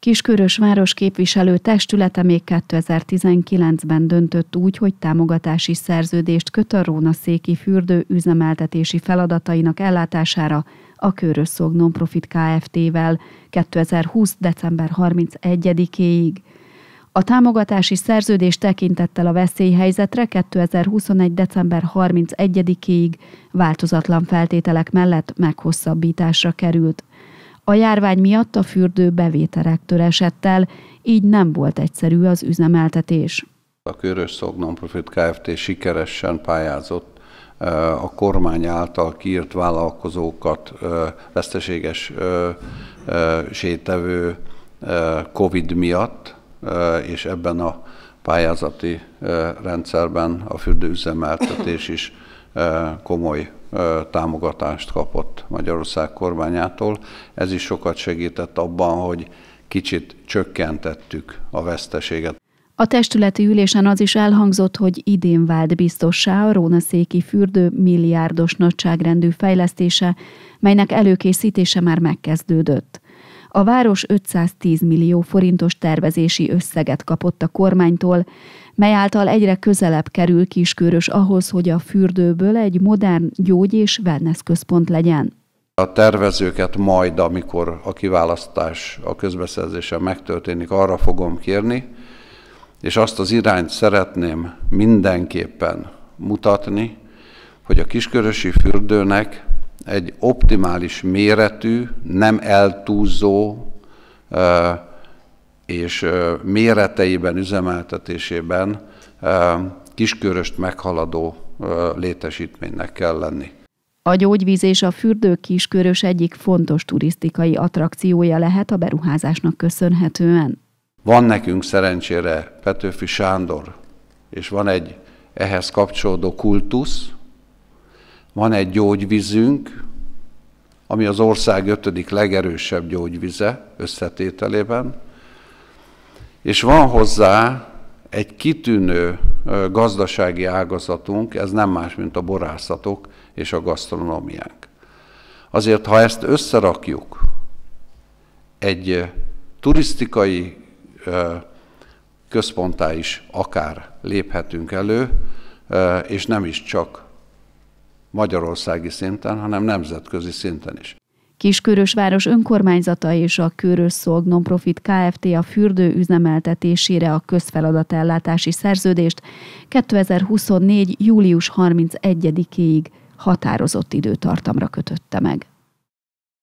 Kiskörös város képviselő testülete még 2019-ben döntött úgy, hogy támogatási szerződést köt a széki fürdő üzemeltetési feladatainak ellátására a Szog Nonprofit Kft-vel 2020. december 31-éig. A támogatási szerződés tekintettel a veszélyhelyzetre 2021. december 31-ig változatlan feltételek mellett meghosszabbításra került. A járvány miatt a fürdő bevételektől esett el, így nem volt egyszerű az üzemeltetés. A Körös Szog Nonprofit Kft. sikeresen pályázott a kormány által kiírt vállalkozókat veszteséges sétevő COVID miatt, és ebben a pályázati rendszerben a fürdőüzemeltetés is komoly támogatást kapott Magyarország kormányától. Ez is sokat segített abban, hogy kicsit csökkentettük a veszteséget. A testületi ülésen az is elhangzott, hogy idén vált biztossá a Rónaszéki fürdő milliárdos nagyságrendű fejlesztése, melynek előkészítése már megkezdődött a város 510 millió forintos tervezési összeget kapott a kormánytól, mely által egyre közelebb kerül Kiskörös ahhoz, hogy a fürdőből egy modern gyógy- és wellness központ legyen. A tervezőket majd, amikor a kiválasztás a közbeszerzése megtörténik, arra fogom kérni, és azt az irányt szeretném mindenképpen mutatni, hogy a kiskörösi fürdőnek egy optimális méretű, nem eltúzó és méreteiben, üzemeltetésében kisköröst meghaladó létesítménynek kell lenni. A gyógyvíz és a fürdő kiskörös egyik fontos turisztikai attrakciója lehet a beruházásnak köszönhetően. Van nekünk szerencsére Petőfi Sándor, és van egy ehhez kapcsolódó kultusz, van egy gyógyvízünk, ami az ország ötödik legerősebb gyógyvize összetételében, és van hozzá egy kitűnő gazdasági ágazatunk, ez nem más, mint a borászatok és a gasztronómiánk. Azért, ha ezt összerakjuk egy turisztikai központá is akár léphetünk elő, és nem is csak magyarországi szinten, hanem nemzetközi szinten is. Kiskörösváros önkormányzata és a Körösszolg Nonprofit Kft. a fürdő üzemeltetésére a közfeladatellátási szerződést 2024. július 31-ig határozott időtartamra kötötte meg.